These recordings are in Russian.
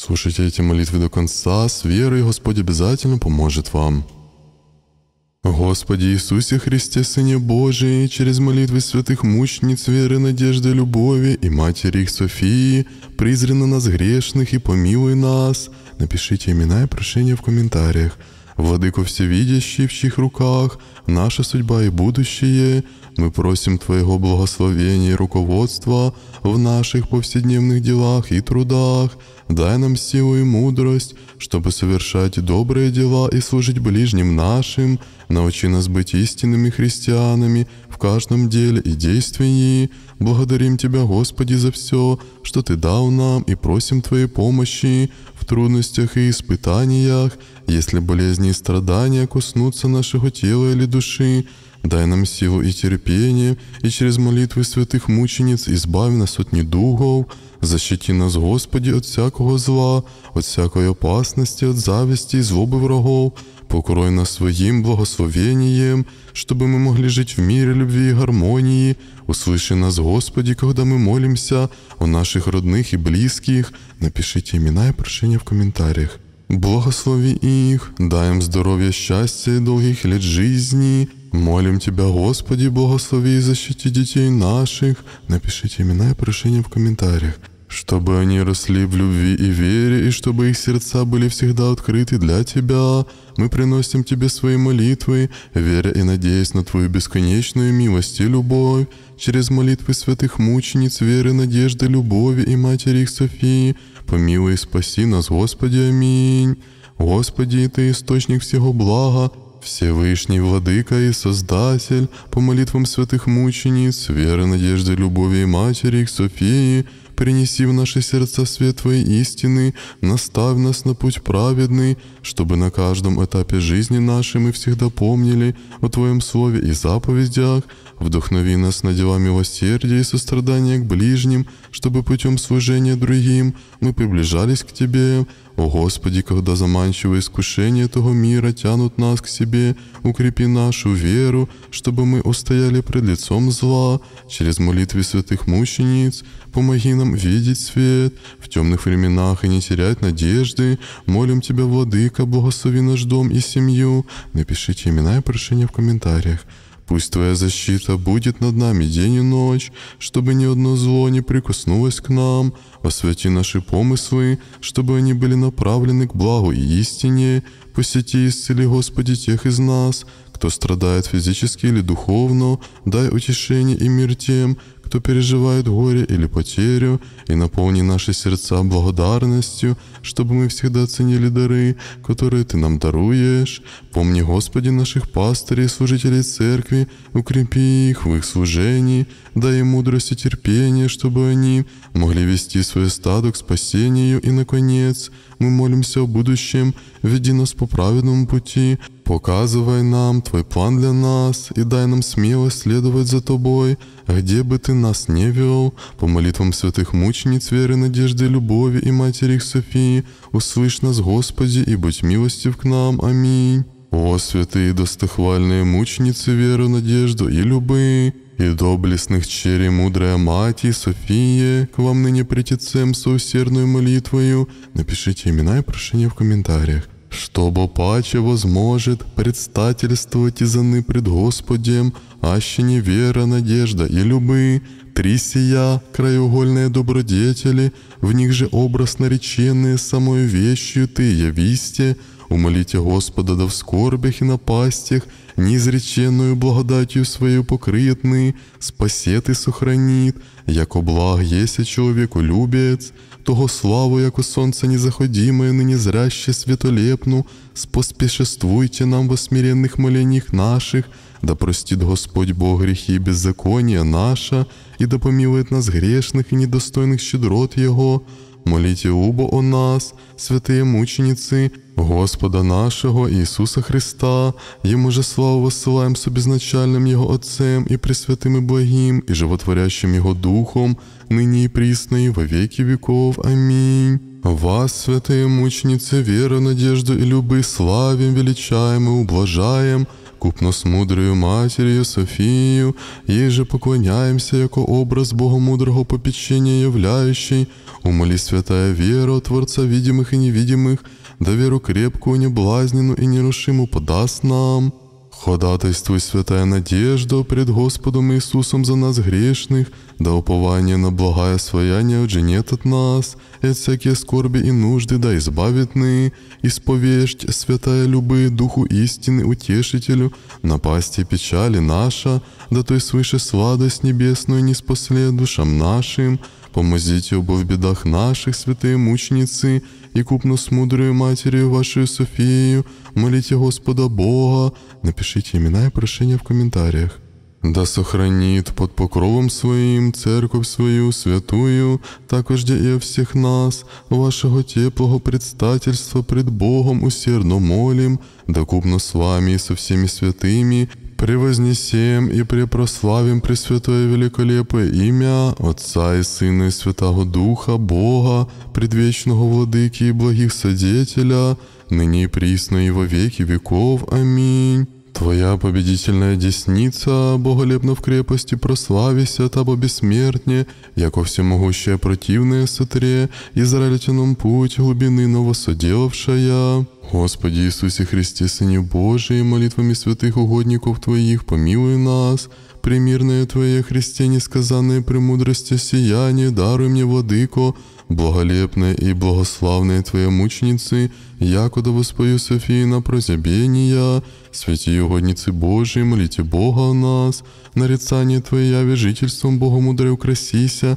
Слушайте эти молитвы до конца с верой, Господь обязательно поможет вам. Господи Иисусе Христе, Сыне Божий, через молитвы святых мучениц веры, надежды, любови и Матери их Софии, призри на нас грешных и помилуй нас. Напишите имена и прошения в комментариях – Владыку Всевидящий, в чьих руках наша судьба и будущее, мы просим Твоего благословения и руководства в наших повседневных делах и трудах. Дай нам силу и мудрость, чтобы совершать добрые дела и служить ближним нашим. Научи нас быть истинными христианами в каждом деле и действии. Благодарим Тебя, Господи, за все, что Ты дал нам, и просим Твоей помощи трудностях и испытаниях, если болезни и страдания коснутся нашего тела или души, дай нам силу и терпение, и через молитвы святых мучениц избави нас от недугов, защити нас, Господи, от всякого зла, от всякой опасности от зависти и злобы врагов, покрой нас своим благословением, чтобы мы могли жить в мире, любви и гармонии. Услыши нас, Господи, когда мы молимся у наших родных и близких. Напишите имена и прошения в комментариях. Благослови их, дай им здоровья, счастья и долгих лет жизни. Молим Тебя, Господи, благослови и защити детей наших. Напишите имена и прошения в комментариях. чтобы они росли в любви и вере, и чтобы их сердца были всегда открыты для Тебя. Мы приносим Тебе свои молитвы, веря и надеясь на Твою бесконечную милость и любовь. Через молитвы святых мучениц, веры, надежды, любови и Матери их Софии, помилуй и спаси нас, Господи, аминь. Господи, Ты источник всего блага, Всевышний Владыка и Создатель, по молитвам святых мучениц, веры, надежды, любови и Матери их Софии, принеси в наши сердца свет Твоей истины, наставь нас на путь праведный, чтобы на каждом этапе жизни нашей мы всегда помнили о Твоем слове и заповедях, вдохнови нас на дела милосердия и сострадания к ближним, чтобы путем служения другим мы приближались к Тебе, о Господи, когда заманчивые искушения этого мира тянут нас к себе, укрепи нашу веру, чтобы мы устояли пред лицом зла. Через молитвы святых мучениц помоги нам видеть свет в темных временах и не терять надежды. Молим Тебя, Владыка, благослови наш дом и семью. Напишите имена и прошения в комментариях. Пусть твоя защита будет над нами день и ночь, чтобы ни одно зло не прикоснулось к нам. Освяти наши помыслы, чтобы они были направлены к благу и истине. Посети и исцели, Господи, тех из нас, кто страдает физически или духовно. Дай утешение и мир тем, кто переживает горе или потерю, и наполни наши сердца благодарностью, чтобы мы всегда ценили дары, которые Ты нам даруешь. Помни, Господи, наших пастырей и служителей церкви, укрепи их в их служении, дай им мудрости и терпение, чтобы они могли вести свое стадо к спасению. И, наконец, мы молимся о будущем, веди нас по праведному пути, показывай нам Твой план для нас и дай нам смело следовать за Тобой, где бы ты нас не вел, по молитвам святых мучениц веры, надежды, любови и матери их Софии, услышь нас, Господи, и будь милостив к нам. Аминь. О, святые достохвальные мученицы веры, надежду и любы, и доблестных чере мудрая мать и София, к вам ныне притецем со усердной молитвою, напишите имена и прошения в комментариях. Щоб паче возможет предстательствовать изаны пред Господем, аще не вера, надежда и любы, три сия краеугольные добродетели, в них же образ нареченные самою вещью ты явисте, умолите Господа да в скорбях и напастях, неизреченную благодатью Свою покрыет ны, спасет и сохранит, яко благ єся чоловіку любець, того славу, як у сонце незаходимое, ныне зряще святолепну, споспешествуйте нам во смиренных молениях наших, да простит Господь Бог грехи и беззакония наша, и да помилует нас грешных и недостойных щедрот Його, молите убо о нас, святые мученицы, Господа нашого Ісуса Христа, йому же славу воссилаєм собізначальним Його Отцем і Пресвятим і Благим, і животворящим Його Духом, нині і прісно, і во веки віков. Амінь. Вас, святые мученицы, вера, надежду и любы, славим, величаем и ублажаем, купно с мудрою матір'ю Софію, їй же поклоняємося, яко образ Богомудрого попечення являющий, умоли святая вера, Творца видимых и невидимых, да веру крепкую, неблазнену и нерушиму подаст нам. Ходатайствуй, святая надежда, пред Господом Иисусом за нас грешных, да упование на благая своя не отженет от нас, и от всякие скорби и нужды да избавит ны, исповесть, святая любы, Духу истины, Утешителю, напасти печали наша, да той свыше сладость небесную не нашим, Помазите обо в бедах наших, святые мученицы, и купно с мудрою матерью вашей Софию, молите Господа Бога. Напишите имена и прошения в комментариях. Да сохранит под покровом своим церковь свою святую, також и всех нас, вашего теплого предстательства пред Богом усердно молим, да купно с вами и со всеми святыми, превознесем и препрославим Пресвятое великолепое имя Отца и Сына и Святого Духа, Бога, предвечного Владыки и благих Содетеля, ныне и присно и во веки веков. Аминь. Твоя побідітельна дісніця, боголепна в крепості, прославіся та бо безсмертне, яко всемогущее противне сотре, Израильтяном путь глубины новосоделавшая. Господи Иисусе Христе, Сыне Божий, молитвами святых угодников Твоих помилуй нас, примирное Твое Христе, несказанное премудрости сияние, даруй мне, Владыко, благолепной и благославной Твоей мученицы, якуда воспою Софии на прозябения, святи угодницы Божией, молите Бога о нас, нарицание Твое яве жительством Бога мудрое украсися,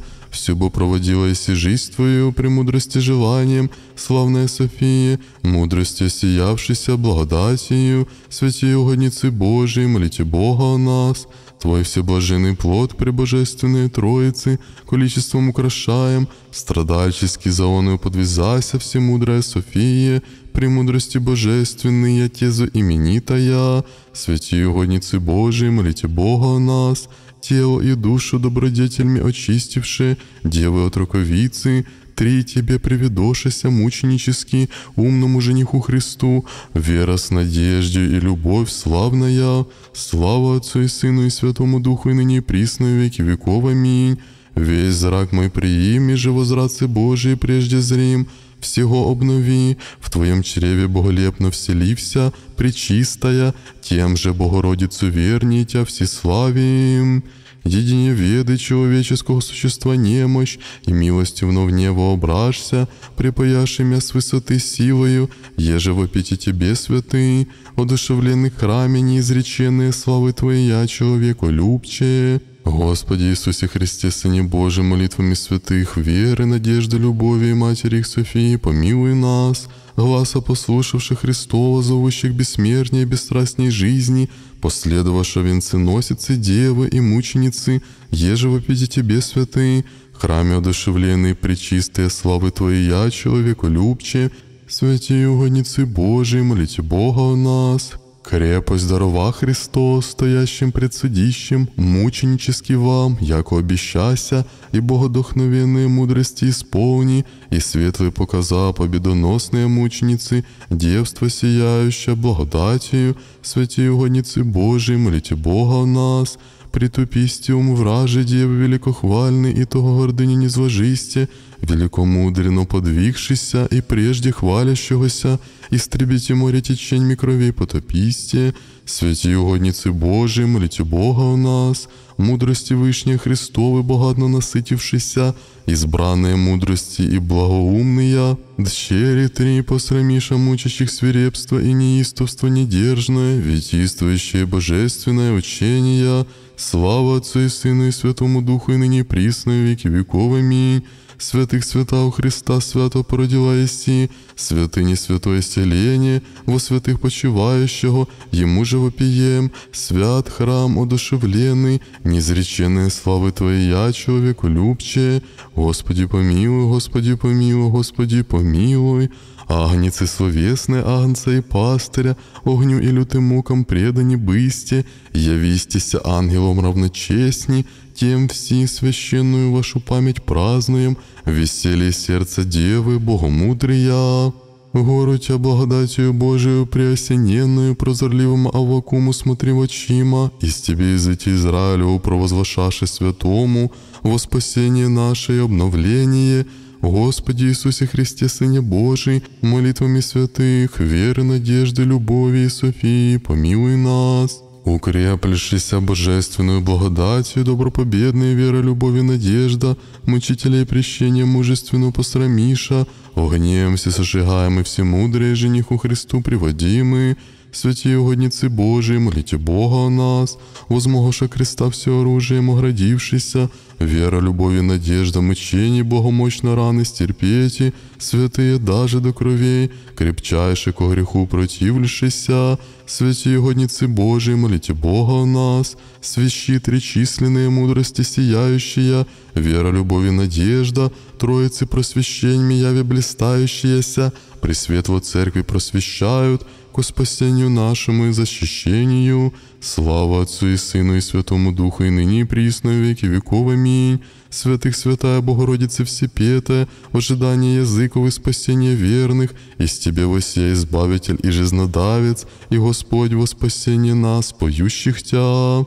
Бо проводила и жизнь Твою при премудрости желанием, славная София, мудрости сиявшейся благодатью, святи угодницы Божией, молите Бога о нас, Твой всеблаженный плод при Божественной Троице, количеством украшаем, страдальчески за оную подвязайся, всемудрая София, при мудрости божественной, я тезу именитая, святи угодницы Божией, молите Бога о нас, тело и душу добродетельми очистивши, девы от руковицы, три тебе приведошися мученически умному жениху Христу, вера с надеждой и любовь славная, слава Отцу и Сыну и Святому Духу и ныне и присно и веки веков. Аминь. Весь зрак мой приими же возрацы Божии прежде зрим, всего обнови, в Твоем чреве боголепно вселився, причистая тем же Богородицу вернитя а всеславим едине веды человеческого существа немощь, и милостивно в него ображся, припаяши меня с высоты силою, еже вопите тебе, святые, одушевленный храме неизреченные славы твоя, человеку любче». Господи Иисусе Христе, Сыне Божий, молитвами святых, веры, надежды, любови и Матери их Софии, помилуй нас, гласа послушавших Христова, зовущих бессмертней, и бесстрастней жизни, венцы венценосицы, девы и мученицы, еже вопиди Тебе, святые, храме одушевленные причистые славы Твои, я, человеку любче, святие угодницы Божии, молите Бога о нас, Крепость дарова Христос, стоящим пред судищим, мученически вам, яко обіщася, і богодохновенної мудрості исполни, и светлый показа победоносные мученицы, девство сияющее благодатію, святі угодницы Божії, молите Бога о нас, притупісті ум враже діяв великохвальний, і того гордині не зважисті, великомудрено подвігшися, і прежде хвалящогося, істребіті море течень мікрові потопісті, святі угодниці Божі, моліть Бога у нас мудрости Вышней Христовой, богатно насытившися, избранные мудрости и благоумные, дщери три посрамиша мучащих свирепства и неистовства недержное, витийствующее божественное учение, слава Отцу и Сыну и Святому Духу и ныне присно веки веков. Аминь. святых свята у Христа свято породила еси, святыни святое селение, во святых почивающего, ему же вопием, свят храм одушевленный, незреченные славы Твоей я, человеку любче, Господи помилуй, Господи помилуй, Господи помилуй, агнці словесне, агнца и пастыря огню и лютым мукам предані бисті, явистися ангелом равночесні, тем все священную вашу память празднуем, веселі сердце Девы, Богомудрия». Гору тебя благодатью Божию преосененную прозорливым Авакуму смотри в очима, из тебе изыти Израилю, провозвышаше святому, во спасение наше и обновление, Господи Иисусе Христе, Сыне Божий, молитвами святых, веры, надежды, любови и Софии, помилуй нас. Укреплившись божественную благодатью, добропобедная вера, любовь и надежда, мучителя и прещения мужественно посрамиша, огнем все сожигаемы, все мудрые жениху Христу приводимы, святі угодницы Божии, молите Бога о нас, возмогоша креста все оружием оградившися, вера, любовь и надежда, мучение богомощно раны стерпети, святые даже до кровей, крепчайше ко греху противлюшися, святі угодницы Божии, молите Бога о нас, свящи тричисленные мудрости сияющие, вера, любовь и надежда, Троицы просвещеньми яви блистающиеся, Пресветло церкви просвещают, ко спасению нашему и защищению. Слава Отцу и Сыну и Святому Духу, и ныне и присно, и веки веков. Аминь. Святых святая Богородица Всепета, в ожидании языков и спасения верных, из Тебе воссия Избавитель и Жизнодавец, и Господь во спасение нас, поющих Тя.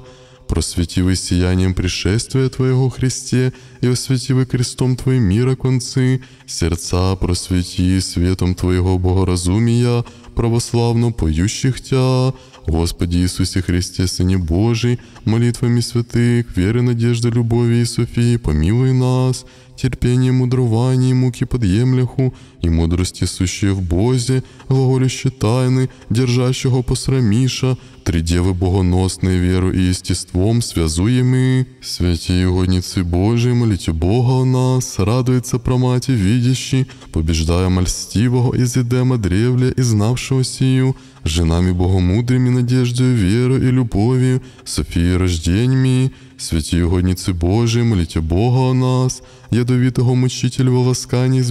Просвети вы сиянием пришествия Твоего Христе, и освети вы крестом Твоим мира концы, сердца просвети светом Твоего богоразумия, православно поющих Тя, Господи Иисусе Христе, Сыне Божий, молитвами святых, веры, надежды, любови и Софии, помилуй нас, терпением мудрование, муки подъемляху, и мудрості сущі в Бозі, глаголющі тайни, держащого посраміша, три девы богоносные верою и естеством связуемы. Святие угодницы Божии, молите Бога у нас, радуется про мати видящий, побеждая мальстивого из Эдема древля и знавшего сию, женами богомудрими надеждою, верою и любовью, Софии рожденьми, святі угодниці Божі, молите Бога у нас, ядовитого мучитель во ласкании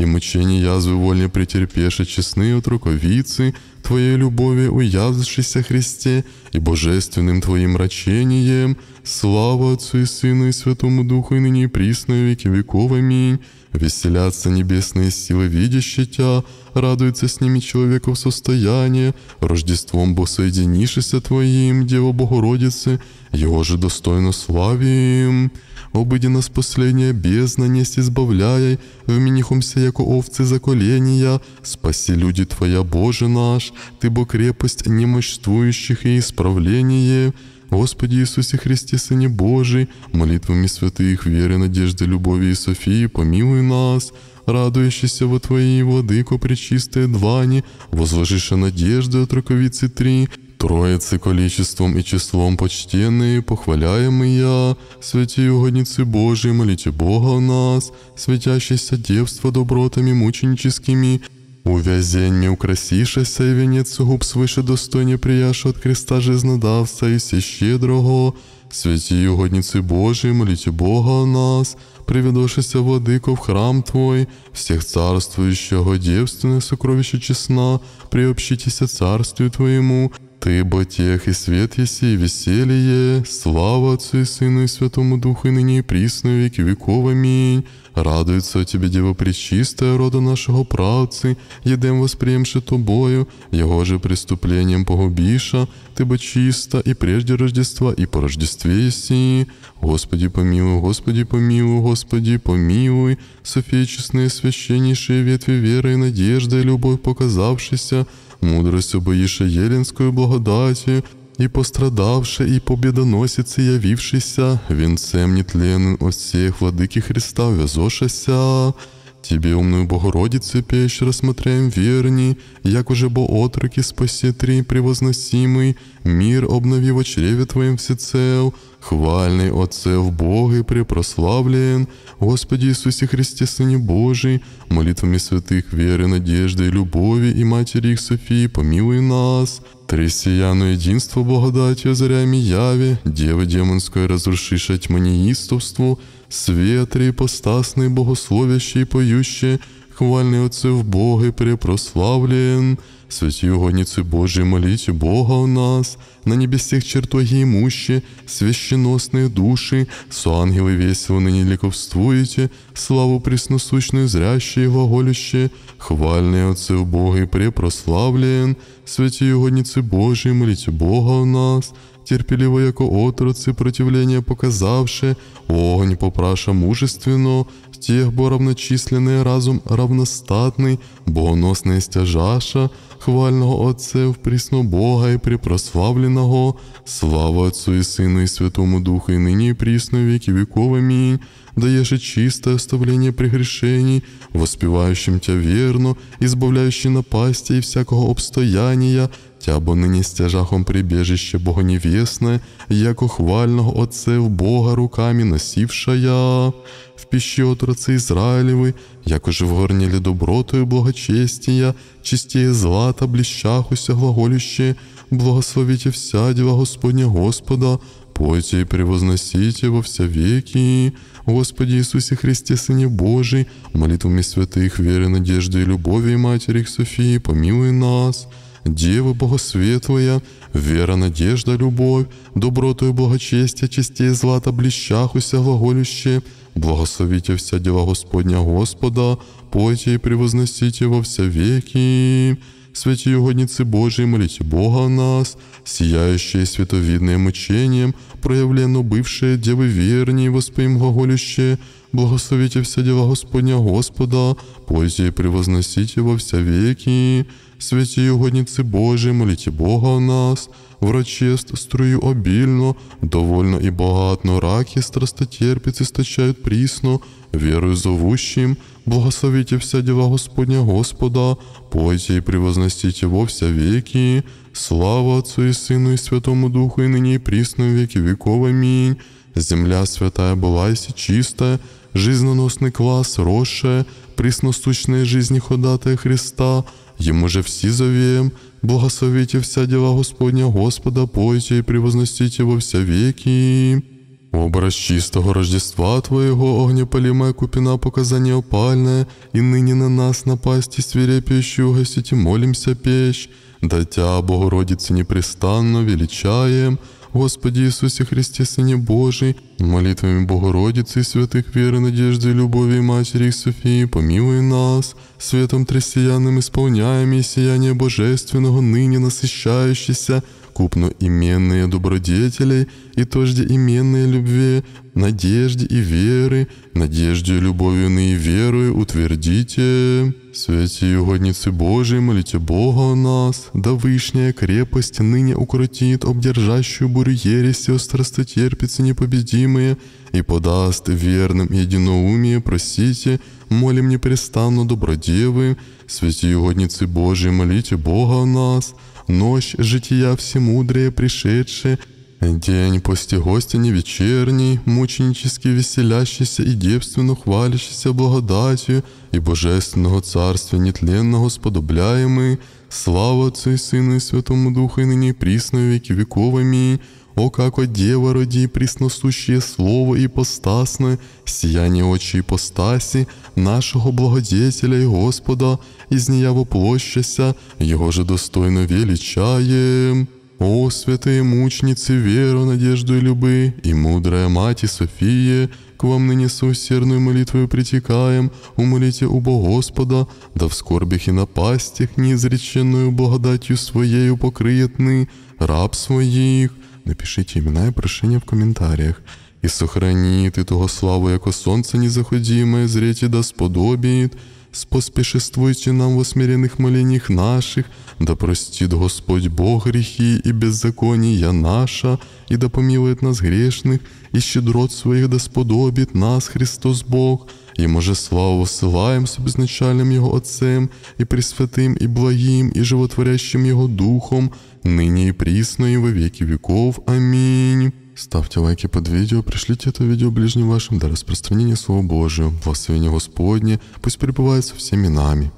и мучений язвы вольне претерпеши честные от руковицы Твоей любови уязвшися Христе и божественным Твоим рачением, слава Отцу и Сыну и Святому Духу и ныне и присно и веки веков. Аминь. Веселятся небесные силы, видящие Тя, радуется с ними человеку в состоянии, Рождеством Бо соединишься Твоим, Дева Богородицы, Его же достойно славим обиді нас последняя бездна несть избавляй, вмініхомся, яко овці за колінія, спаси люди Твоя, Боже наш, Ти бо крепость немощствующих и исправление. Господи Иисусе Христе, Сыне Божий, молитвами святых, веры, надежды, любови и Софии, помилуй нас, радующийся во Твоей владыко пречистой двани, возложиша надежды от руковицы три, Троицы количеством и числом почтенные, похваляемые, святи угодницы Божии, молите Бога о нас, светящееся девство добротами мученическими, увязенье украсишеся и венец губ свыше достойне прияш от креста жизнодавца и все щедрого, святі угодницы Божии, молите Бога о нас, приведошися владыко в храм Твой, всех царствующего девственное сокровище честна, приобщитеся царствию Твоему, ты ботех и свет еси, и веселье, слава Отцу и Сыну и Святому Духу, и ныне и присно, веки веков. Аминь. Радуется тебе, Дева Пречистая, рода нашего правці, едем восприемши тобою, его же преступлением погубиша, ты бы чиста и прежде Рождества, и по Рождестве еси. Господи помилуй, Господи помилуй, Господи помилуй, София честные священнейшие ветви веры и надежды, любовь показавшейся, Мудрость боїше єлінською благодаті, і пострадавши, і побідоносіці явившися, вінцем нітлен осіх владики Христа в'язошася». Тебе, умную Богородице, пещь рассмотряем верни, як уже бо отроки спаси три превозносимый, мир обнови во чреве Твоем всецел, хвальный Отце в Боге препрославлен, Господи Иисусе Христе, Сыне Божий, молитвами святых веры, надежды и любови и Матери их Софии, помилуй нас». Ты сияну единству благодатью зарями яви, Девы демонской разрушишь от неистовству, Свет репостасный богословящий поющий, Хвальний в Боги препрославлен, Святі угодницы Божьи, молите Бога у нас, на небесах чертоги имущие, священосные души, соангелы весело нині ликовствуете, славу пресносущную зрящие глаголюще, хвальные в Боги препрославлен, Святі Йогодніці Божі, моліть Бога у нас, терпеливо, яко отроці противлення показавши, огонь попраша мужественно, тех бо равночисленные разум равностатный, богоносные стяжаша, хвального Отцев, Бога і припрославленого, слава Отцу і Сину, і Святому Духу, і нині, і прісно, і віки віков, амінь, даєш чистое оставлення прегрешений, воспіваючим Тя верно, избавляющий напасти и всякого обстояния, Тя бо нині стяжахом прибіжище Богоневесне, яко хвального Отцев Бога руками носившая». В впіщі отроці Ізраїлеви, якоже вгорніли добротою благочестія, чистіє злата, бліщахуся глаголіще, благословите вся діла Господня Господа, пойте и превозносите во все веки, Господи Иисусе Христе, Сыне Божий, молитвами святых, веры, надежды и любови и Матери их Софии, помилуй нас». Дева Богосветлая, вера, надежда, любовь, добротою благочестя, честей злата, бліщахуся глаголюще, благословите все дела Господня Господа, пойте и превозносите во все веки. Святи угодницы Божьи, молите Бога о нас, сияющие световидным мучением, проявлено бывшее девы верней, воспоим глаголющее – благословите все дела Господня Господа, пойте и превозносите во все веки. Святые угодницы Божии, молите Бога в нас, врачест струю обильно, довольно и богатно, раки страстотерпец источают присно, верую зовущим, благословите все дела Господня Господа, пойте и превозносите во все веки. Слава Отцу и Сыну и Святому Духу, и ныне и присно веки веков. Аминь. Земля святая была и чистая, жизненосний клас Роше, присносущные жизни ходатая Христа, ему же все завеем, благословите вся дела Господня Господа, пойте и превозносите во все веки. Образ чистого Рождества Твоего, огнепалимая купина показания опальная, и ныне на нас напасти свирепеющую гасите, молимся печь, да Тя, Богородице, непрестанно величаем, Господи Иисусе Христе, Сыне Божий, молитвами Богородицы, и святых веры, надежды, любови и Матери их Софии, помилуй нас, светом трясиянным исполняем сияние божественного, ныне насыщающийся, совокупно именные добродетели и тожде именные любви, надежде и веры, надежде любовью и верой утвердите. Святі угодницы Божии, молите Бога о нас, да вышняя крепость ныне укротит обдержащую бурю ереси ересью терпится непобедимые и подаст верным единоумие, просите, молим непрестанно добродевы, святі угодницы Божии, молите Бога о нас, ночь жития всемудрее пришедше, день после гостини вечерний, мученически веселящийся и девственно хвалящийся благодатью и божественного царства нетленного сподобляемый, слава Отцу и Сыну и Святому Духу и ныне и присно веки вековыми, о, како дева роди присносуще слово і постасне, сіяння очі і постасі, нашого благодетеля и Господа, из нея площася, его же достойно величаем. О, святые мученицы, веру, надежду и любы, и мудрая мать и София, к вам ныне с усердной молитвой притекаем, умолите у Бога Господа, да в скорбях и напастях неизреченную благодатью Своею покрыет ны раб своих напишіть імена і прошення в коментарях. И сохранит и того славу, яко сонце незаходимое, зрете да сподобіт, споспешествуйте нам в осмиренных молениях наших, да простит Господь Бог грехи и беззакония наша, и да помилует нас грешных, и щедрот своих да сподобит нас, Христос Бог, І може славу осилаєм собі з начальним Його Отцем, і присвятим, і благим, і животворящим Його Духом, ныне и присно, и во веки веков. Аминь. Ставьте лайки под видео, пришлите это видео ближним вашим для распространения Слова Божьего. Благословение Господне пусть пребывает со всеми нами.